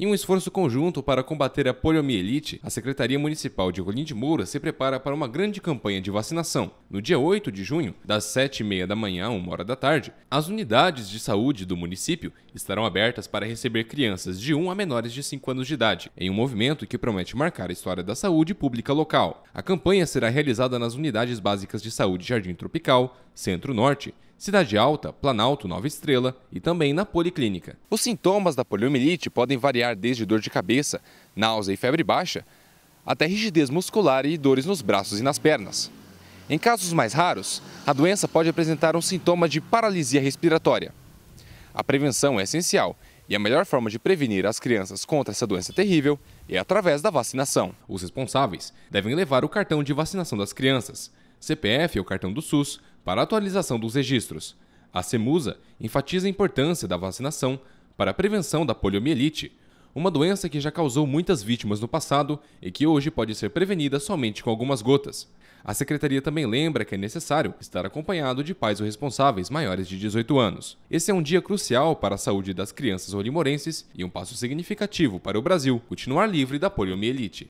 Em um esforço conjunto para combater a poliomielite, a Secretaria Municipal de Rolim de Moura se prepara para uma grande campanha de vacinação. No dia 8 de junho, das 7h30 da manhã a 1 hora da tarde, as unidades de saúde do município estarão abertas para receber crianças de 1 a menores de 5 anos de idade, em um movimento que promete marcar a história da saúde pública local. A campanha será realizada nas unidades básicas de saúde Jardim Tropical, Centro-Norte, Cidade Alta, Planalto, Nova Estrela e também na Policlínica. Os sintomas da poliomielite podem variar desde dor de cabeça, náusea e febre baixa, até rigidez muscular e dores nos braços e nas pernas. Em casos mais raros, a doença pode apresentar um sintoma de paralisia respiratória. A prevenção é essencial e a melhor forma de prevenir as crianças contra essa doença terrível é através da vacinação. Os responsáveis devem levar o cartão de vacinação das crianças, CPF ou cartão do SUS, para atualização dos registros. A CEMUSA enfatiza a importância da vacinação para a prevenção da poliomielite, uma doença que já causou muitas vítimas no passado e que hoje pode ser prevenida somente com algumas gotas. A secretaria também lembra que é necessário estar acompanhado de pais ou responsáveis maiores de 18 anos. Esse é um dia crucial para a saúde das crianças olimorenses e um passo significativo para o Brasil continuar livre da poliomielite.